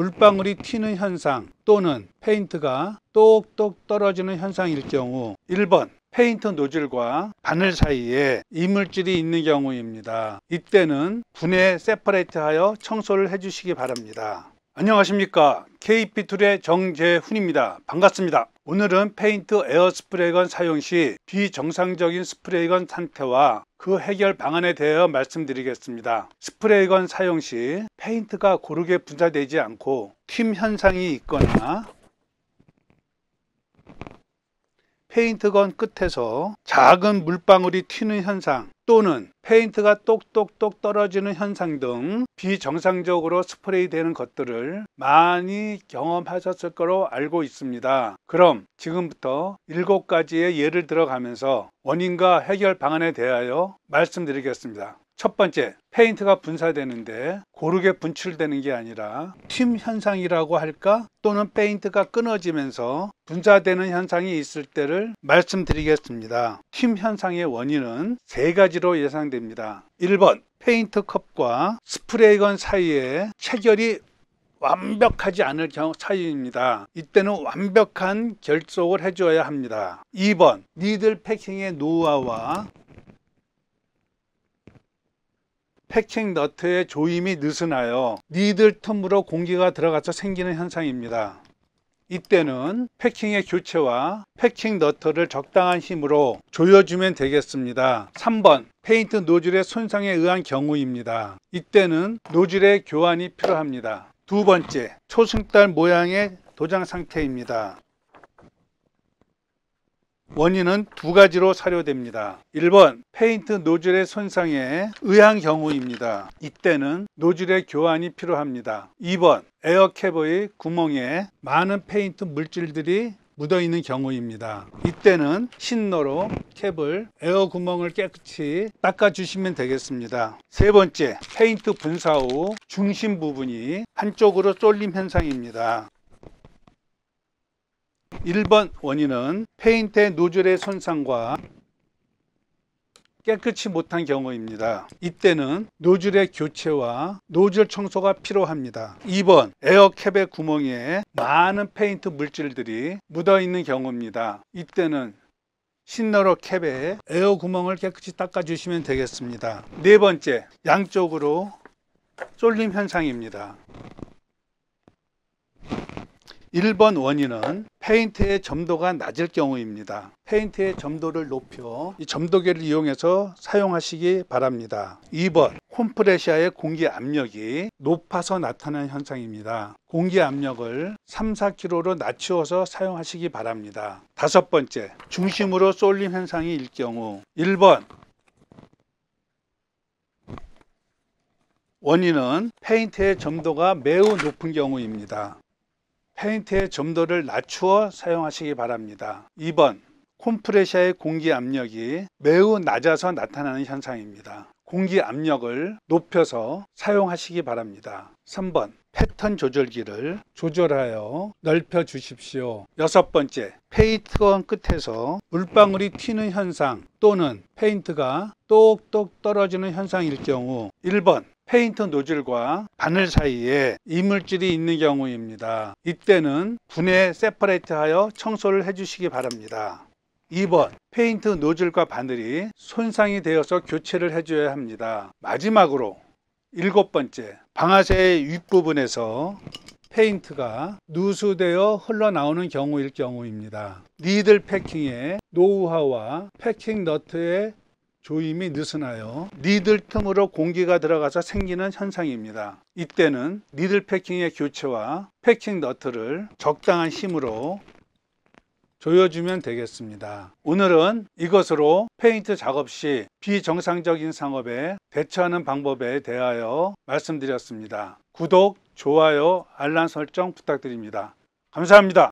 물방울이 튀는 현상 또는 페인트가 똑똑 떨어지는 현상일 경우 1번 페인트 노즐과 바늘 사이에 이물질이 있는 경우입니다. 이때는 분해 세퍼레이트하여 청소를 해주시기 바랍니다. 안녕하십니까 KP툴의 정재훈입니다. 반갑습니다. 오늘은 페인트 에어스프레이건 사용 시 비정상적인 스프레이건 상태와 그 해결 방안에 대해 말씀드리겠습니다. 스프레이건 사용 시 페인트가 고르게 분사되지 않고 튐 현상이 있거나 페인트건 끝에서 작은 물방울이 튀는 현상 또는 페인트가 똑똑똑 떨어지는 현상 등 비정상적으로 스프레이 되는 것들을 많이 경험하셨을 거로 알고 있습니다. 그럼 지금부터 7가지의 예를 들어가면서 원인과 해결 방안에 대하여 말씀드리겠습니다. 첫 번째, 페인트가 분사되는데 고르게 분출되는 게 아니라 튐 현상이라고 할까 또는 페인트가 끊어지면서 분사되는 현상이 있을 때를 말씀드리겠습니다. 튐 현상의 원인은 세 가지로 예상됩니다. 1번, 페인트 컵과 스프레이건 사이에 체결이 완벽하지 않을 경우 차이입니다. 이때는 완벽한 결속을 해줘야 합니다. 2번 니들 패킹의 노하와 패킹 너트의 조임이 느슨하여 니들 틈으로 공기가 들어가서 생기는 현상입니다. 이때는 패킹의 교체와 패킹 너트를 적당한 힘으로 조여주면 되겠습니다. 3번 페인트 노즐의 손상에 의한 경우입니다. 이때는 노즐의 교환이 필요합니다. 두 번째 초승달 모양의 도장 상태입니다. 원인은 두 가지로 사료됩니다. 1번 페인트 노즐의 손상에 의한 경우입니다. 이때는 노즐의 교환이 필요합니다. 2번 에어캡의 구멍에 많은 페인트 물질들이 묻어 있는 경우입니다. 이때는 신노로 캡을 에어 구멍을 깨끗이 닦아 주시면 되겠습니다. 세 번째, 페인트 분사 후 중심 부분이 한쪽으로 쏠림 현상입니다. 1번 원인은 페인트의 노즐의 손상과 깨끗이 못한 경우입니다. 이때는 노즐의 교체와 노즐 청소가 필요합니다. 2번 에어캡의 구멍에 많은 페인트 물질들이 묻어 있는 경우입니다. 이때는 신너로 캡에 에어 구멍을 깨끗이 닦아 주시면 되겠습니다. 네 번째 양쪽으로 쏠림 현상입니다. 1번 원인은 페인트의 점도가 낮을 경우입니다. 페인트의 점도를 높여 이 점도계를 이용해서 사용하시기 바랍니다. 2번 콤프레시아의 공기 압력이 높아서 나타나는 현상입니다. 공기 압력을 3, 4kg로 낮추어서 사용하시기 바랍니다. 다섯 번째 중심으로 쏠림 현상이 일 경우 1번 원인은 페인트의 점도가 매우 높은 경우입니다. 페인트의 점도를 낮추어 사용하시기 바랍니다. 2번 콤프레셔의 공기 압력이 매우 낮아서 나타나는 현상입니다. 공기 압력을 높여서 사용하시기 바랍니다. 3번 패턴 조절기를 조절하여 넓혀 주십시오. 여섯 번째, 페인트건 끝에서 물방울이 튀는 현상 또는 페인트가 똑똑 떨어지는 현상일 경우 1번 페인트 노즐과 바늘 사이에 이물질이 있는 경우입니다. 이때는 분해 세퍼레이트하여 청소를 해주시기 바랍니다. 2번 페인트 노즐과 바늘이 손상이 되어서 교체를 해줘야 합니다. 마지막으로 일곱 번째 방아쇠의 윗부분에서 페인트가 누수되어 흘러나오는 경우일 경우입니다. 니들 패킹의 노하우와 우 패킹 너트의 조임이 느슨하여 니들 틈으로 공기가 들어가서 생기는 현상입니다. 이때는 니들 패킹의 교체와 패킹 너트를 적당한 힘으로 조여주면 되겠습니다. 오늘은 이것으로 페인트 작업 시 비정상적인 상업에 대처하는 방법에 대하여 말씀드렸습니다. 구독, 좋아요, 알람 설정 부탁드립니다. 감사합니다.